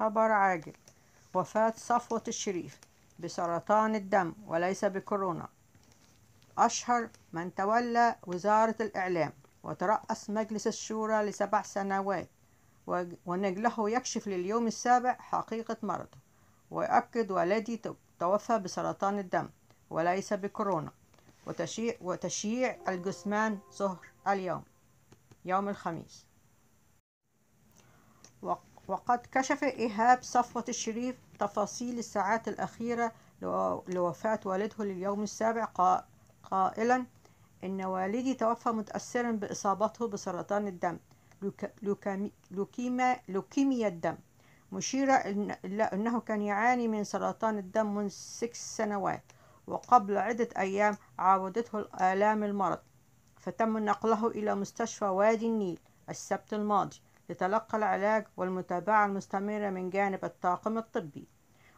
خبر عاجل وفاة صفوة الشريف بسرطان الدم وليس بكورونا أشهر من تولى وزارة الإعلام وترأس مجلس الشورى لسبع سنوات ونجله يكشف لليوم السابع حقيقة مرضه ويؤكد والدي توفى بسرطان الدم وليس بكورونا وتشييع, وتشييع الجثمان ظهر اليوم يوم الخميس وقد كشف إيهاب صفوة الشريف تفاصيل الساعات الأخيرة لوفاة والده لليوم السابع قائلا إن والدي توفى متأثرا بإصابته بسرطان الدم لوكيميا الدم مشيرة إلا أنه كان يعاني من سرطان الدم منذ ست سنوات وقبل عدة أيام عاودته آلام المرض فتم نقله إلى مستشفى وادي النيل السبت الماضي يتلقى العلاج والمتابعة المستمرة من جانب الطاقم الطبي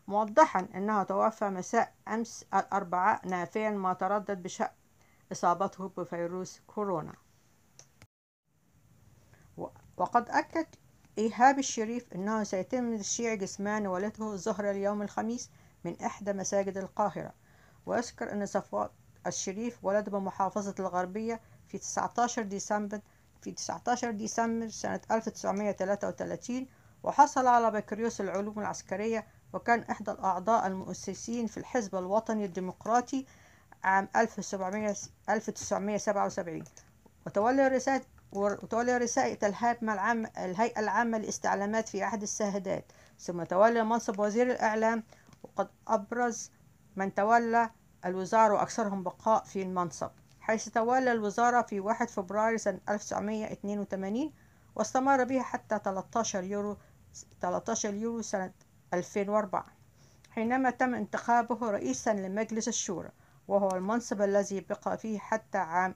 موضحا أنه توفى مساء أمس الأربعاء نافيا ما تردد بشأن إصابته بفيروس كورونا وقد أكد إيهاب الشريف أنه سيتم تشييع جسمان والده ظهر اليوم الخميس من إحدى مساجد القاهرة ويذكر أن صفوات الشريف ولد بمحافظة الغربية في 19 ديسمبر في 19 ديسمبر سنة 1933 وحصل على بكريوس العلوم العسكرية وكان إحدى الأعضاء المؤسسين في الحزب الوطني الديمقراطي عام 1700 1977 وتولى رسالة وتولى رسالة الهيئة العامة الهيئة العامة للاستعلامات في عهد السهدات ثم تولى منصب وزير الإعلام وقد أبرز من تولى الوزارة وأكثرهم بقاء في المنصب حيث تولى الوزارة في 1 فبراير سنة 1982 واستمر بها حتى 13 يورو 13 يورو سنة 2004 حينما تم انتخابه رئيسا لمجلس الشورى وهو المنصب الذي بقى فيه حتى عام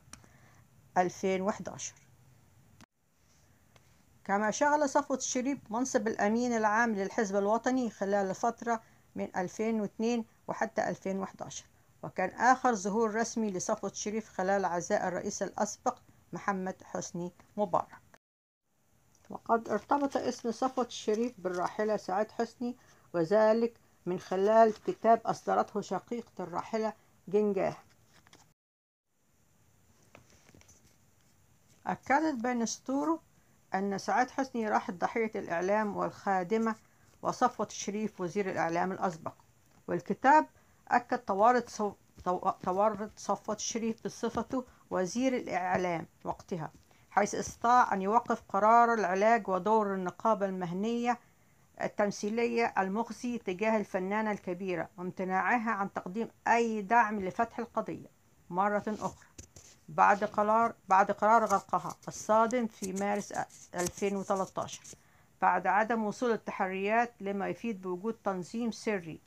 2011 كما شغل صفوة الشريف منصب الأمين العام للحزب الوطني خلال الفترة من 2002 وحتى 2011 وكان آخر ظهور رسمي لصفوة شريف خلال عزاء الرئيس الأسبق محمد حسني مبارك وقد ارتبط اسم صفوة الشريف بالراحلة سعاد حسني وذلك من خلال كتاب أصدرته شقيقة الراحلة جنجاه أكدت بين سطوره أن سعاد حسني راحت ضحية الإعلام والخادمة وصفوة الشريف وزير الإعلام الأسبق والكتاب أكد تورط صف... صفوت الشريف بصفته وزير الإعلام وقتها حيث استطاع أن يوقف قرار العلاج ودور النقابة المهنية التمثيلية المخزي تجاه الفنانة الكبيرة وامتناعها عن تقديم أي دعم لفتح القضية مرة أخرى بعد قرار بعد قرار غرقها الصادم في مارس 2013 بعد عدم وصول التحريات لما يفيد بوجود تنظيم سري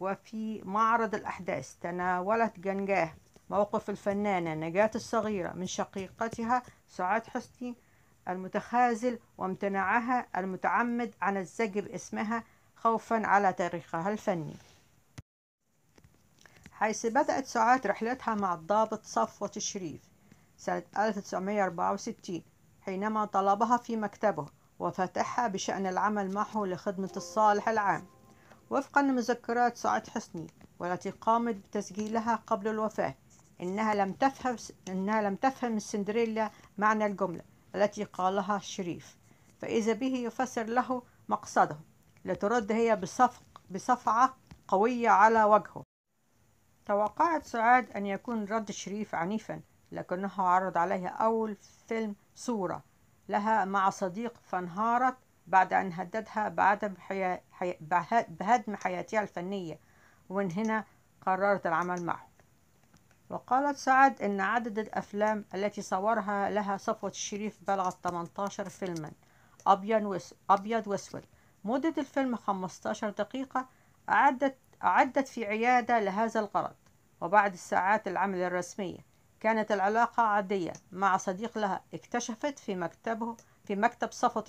وفي معرض الأحداث تناولت جنجاه موقف الفنانة نجاة الصغيرة من شقيقتها سعاد حسني المتخاذل وامتناعها المتعمد عن الزج باسمها خوفا على تاريخها الفني حيث بدأت سعاد رحلتها مع الضابط صفوة الشريف سنة 1964 حينما طلبها في مكتبه وفتحها بشأن العمل معه لخدمة الصالح العام وفقا لمذكرات سعاد حسني والتي قامت بتسجيلها قبل الوفاة إنها لم تفهم إنها لم تفهم السندريلا معنى الجملة التي قالها الشريف فإذا به يفسر له مقصده لترد هي بصفق بصفعة قوية على وجهه توقعت سعاد أن يكون رد شريف عنيفا لكنه عرض عليها أول فيلم صورة لها مع صديق فانهارت بعد أن هددها بعدم حيا... حي... بهدم حياتها الفنية ومن هنا قررت العمل معه وقالت سعد إن عدد الأفلام التي صورها لها صفوة الشريف بلغت 18 فيلما أبيض وأسود مدة الفيلم 15 دقيقة أعدت, أعدت في عيادة لهذا الغرض وبعد ساعات العمل الرسمية كانت العلاقة عادية مع صديق لها اكتشفت في مكتبه في مكتب صفوة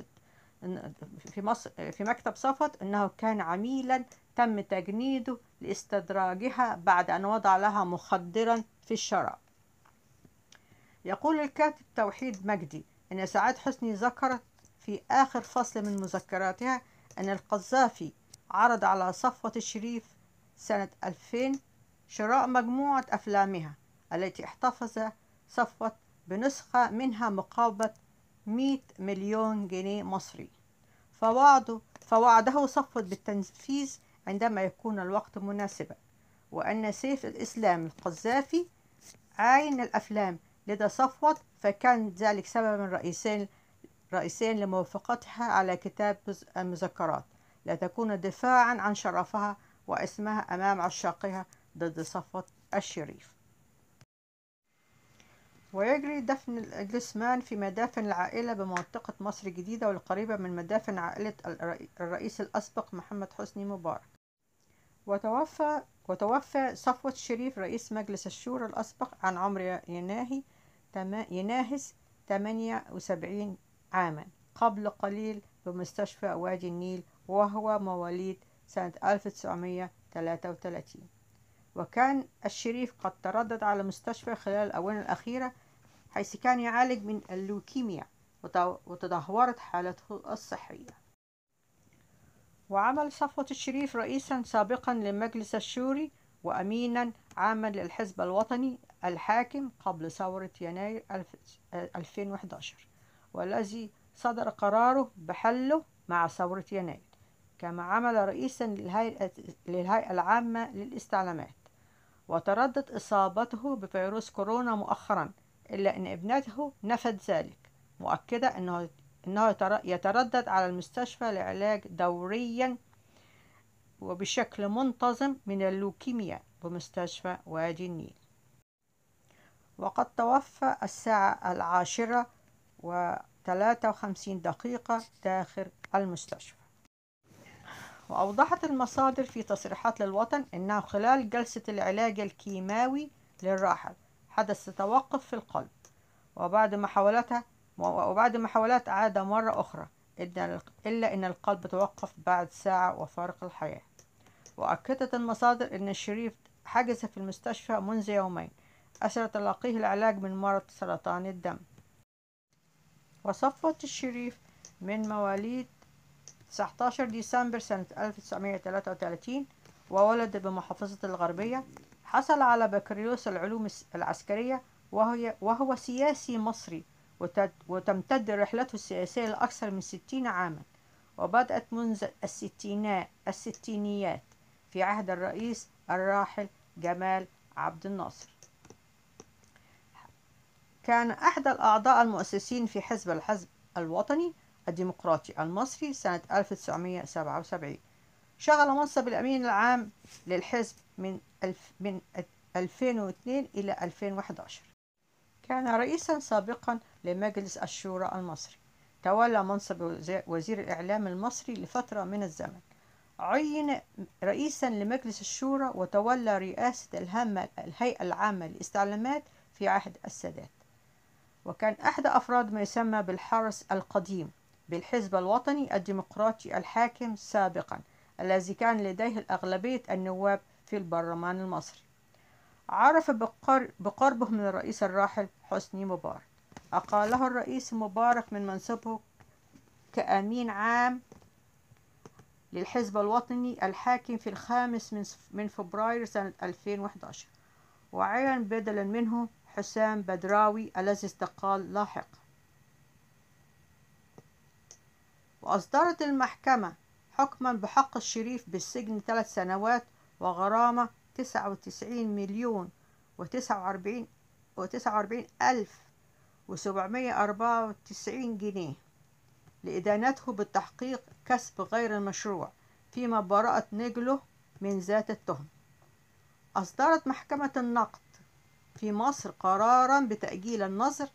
في مصر في مكتب صفت انه كان عميلا تم تجنيده لاستدراجها بعد ان وضع لها مخدرا في الشراب يقول الكاتب توحيد مجدي ان سعاد حسني ذكرت في اخر فصل من مذكراتها ان القذافي عرض على صفوة الشريف سنة 2000 شراء مجموعة أفلامها التي احتفظ صفوة بنسخة منها مقابل 100 مليون جنيه مصري فوعده, فوعده صفت بالتنفيذ عندما يكون الوقت مناسبا وأن سيف الإسلام القذافي عاين الأفلام لدى صفوت فكان ذلك سببا رئيسيا رئيسيا لموافقتها على كتاب المذكرات لتكون دفاعا عن شرفها واسمها أمام عشاقها ضد صفوت الشريف ويجري دفن الجثمان في مدافن العائلة بمنطقة مصر الجديدة والقريبة من مدافن عائلة الرئيس الأسبق محمد حسني مبارك وتوفى وتوفى صفوة الشريف رئيس مجلس الشورى الأسبق عن عمر يناهي يناهز 78 عاما قبل قليل بمستشفى وادي النيل وهو مواليد سنة 1933 وكان الشريف قد تردد على المستشفى خلال الآونة الأخيرة حيث كان يعالج من اللوكيميا وتدهورت حالته الصحية وعمل صفوة الشريف رئيسا سابقا للمجلس الشوري وأمينا عاما للحزب الوطني الحاكم قبل ثورة يناير 2011 والذي صدر قراره بحله مع ثورة يناير كما عمل رئيسا للهيئة العامة للاستعلامات وتردد إصابته بفيروس كورونا مؤخرا إلا أن ابنته نفت ذلك مؤكدة أنه, أنه يتردد على المستشفى لعلاج دوريا وبشكل منتظم من اللوكيميا بمستشفى وادي النيل وقد توفى الساعة العاشرة وثلاثة وخمسين دقيقة داخل المستشفى وأوضحت المصادر في تصريحات للوطن أنه خلال جلسة العلاج الكيماوي للراحل حدث توقف في القلب وبعد محاولتها وبعد محاولات عادة مرة أخرى إلا أن القلب توقف بعد ساعة وفارق الحياة وأكدت المصادر أن الشريف حجز في المستشفى منذ يومين أثر تلقيه العلاج من مرض سرطان الدم وصفت الشريف من مواليد 19 ديسمبر سنة 1933 وولد بمحافظة الغربية حصل على بكالوريوس العلوم العسكرية وهي وهو سياسي مصري وتمتد رحلته السياسية لأكثر من 60 عاما وبدأت منذ الستينات الستينيات في عهد الرئيس الراحل جمال عبد الناصر كان أحد الأعضاء المؤسسين في حزب الحزب الوطني الديمقراطي المصري سنة 1977 شغل منصب الأمين العام للحزب من, الف من 2002 إلى 2011 كان رئيسا سابقا لمجلس الشورى المصري تولى منصب وزير الإعلام المصري لفترة من الزمن عين رئيسا لمجلس الشورى وتولى رئاسة الهامة الهيئة العامة للاستعلامات في عهد السادات وكان أحد أفراد ما يسمى بالحرس القديم بالحزب الوطني الديمقراطي الحاكم سابقا الذي كان لديه الأغلبية النواب في البرلمان المصري عرف بقربه من الرئيس الراحل حسني مبارك أقاله الرئيس مبارك من منصبه كأمين عام للحزب الوطني الحاكم في الخامس من, فبراير سنة 2011 وعين بدلا منه حسام بدراوي الذي استقال لاحقا وأصدرت المحكمة حكما بحق الشريف بالسجن ثلاث سنوات وغرامة تسعة وتسعين مليون وتسعة وأربعين وتسعة وأربعين ألف وسبعمية أربعة وتسعين جنيه لإدانته بالتحقيق كسب غير المشروع فيما برأت نجله من ذات التهم أصدرت محكمة النقد في مصر قرارا بتأجيل النظر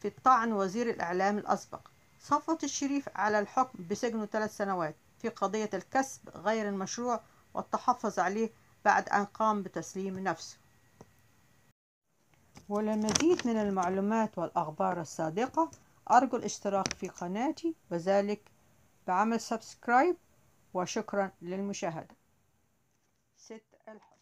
في الطعن وزير الإعلام الأسبق صفت الشريف على الحكم بسجنه ثلاث سنوات في قضية الكسب غير المشروع والتحفظ عليه بعد أن قام بتسليم نفسه ولمزيد من المعلومات والأخبار الصادقة أرجو الاشتراك في قناتي وذلك بعمل سبسكرايب وشكرا للمشاهدة ست الحق.